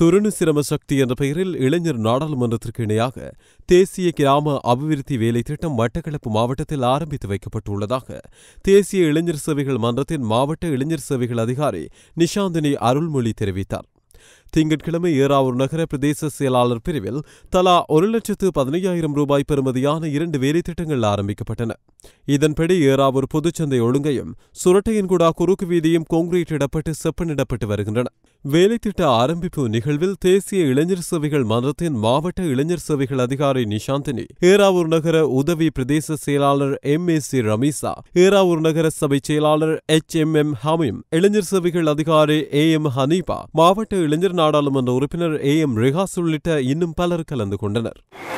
துருணு சிரம சக்தி என்ற பெயரில் இளைஞர் நாடாளுமன்றத்திற்கு இணையாக தேசிய கிராம அபிவிருத்தி வேலை திட்டம் மட்டக்களப்பு மாவட்டத்தில் ஆரம்பித்து வைக்கப்பட்டுள்ளதாக தேசிய இளைஞர் சேவைகள் மன்றத்தின் மாவட்ட இளைஞர் சேவைகள் அதிகாரி நிஷாந்தினி அருள்மொழி தெரிவித்தார் திங்கட்கிழமை ஏறாவூர் நகர பிரதேச செயலாளர் பிரிவில் தலா ஒரு லட்சத்து பதினையாயிரம் ரூபாய் பெறுமதியான இரண்டு வேலைத்திட்டங்கள் ஆரம்பிக்கப்பட்டன இதன்படி ஏறாவூர் பொதுச்சந்தை ஒழுங்கையும் சுரட்டையன்குடா குறுக்கு வீதியும் கான்கிரீட் இடப்பட்டு செப்பனிடப்பட்டு வருகின்றன வேலை திட்ட ஆரம்பிப்பு நிகழ்வில் தேசிய இளைஞர் சேவைகள் மன்றத்தின் மாவட்ட இளைஞர் சேவைகள் அதிகாரி நிஷாந்தினி ஏராவூர் நகர உதவி பிரதேச செயலாளர் M A C Rameesa Eravur நகர சபை செயலாளர் எச் எம் எம் ஹமீம் இளைஞர் சேவைகள் அதிகாரி ஏ எம் ஹனீபா மாவட்ட இளைஞர் நாடாளுமன்ற உறுப்பினர் ஏ எம் ரிஹாஸ் உள்ளிட்ட இன்னும் பலர் கலந்து கொண்டனர்